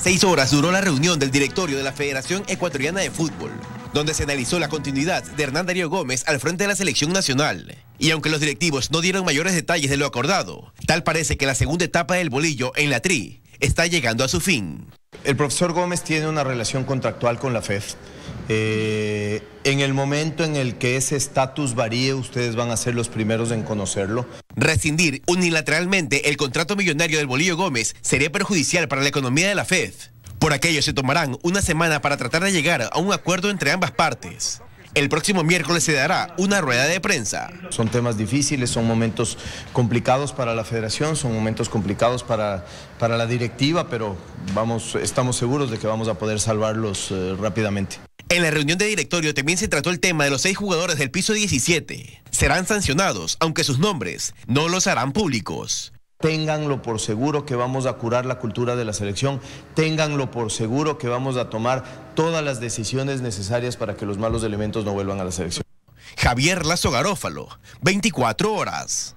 seis horas duró la reunión del directorio de la Federación Ecuatoriana de Fútbol, donde se analizó la continuidad de Hernán Darío Gómez al frente de la selección nacional. Y aunque los directivos no dieron mayores detalles de lo acordado, tal parece que la segunda etapa del bolillo en la TRI está llegando a su fin. El profesor Gómez tiene una relación contractual con la FED. Eh, en el momento en el que ese estatus varíe, ustedes van a ser los primeros en conocerlo. Rescindir unilateralmente el contrato millonario del Bolillo Gómez sería perjudicial para la economía de la FED. Por aquello se tomarán una semana para tratar de llegar a un acuerdo entre ambas partes. El próximo miércoles se dará una rueda de prensa. Son temas difíciles, son momentos complicados para la federación, son momentos complicados para, para la directiva, pero vamos, estamos seguros de que vamos a poder salvarlos eh, rápidamente. En la reunión de directorio también se trató el tema de los seis jugadores del piso 17. Serán sancionados, aunque sus nombres no los harán públicos. Ténganlo por seguro que vamos a curar la cultura de la selección, ténganlo por seguro que vamos a tomar todas las decisiones necesarias para que los malos elementos no vuelvan a la selección. Javier Lazo Garófalo, 24 horas.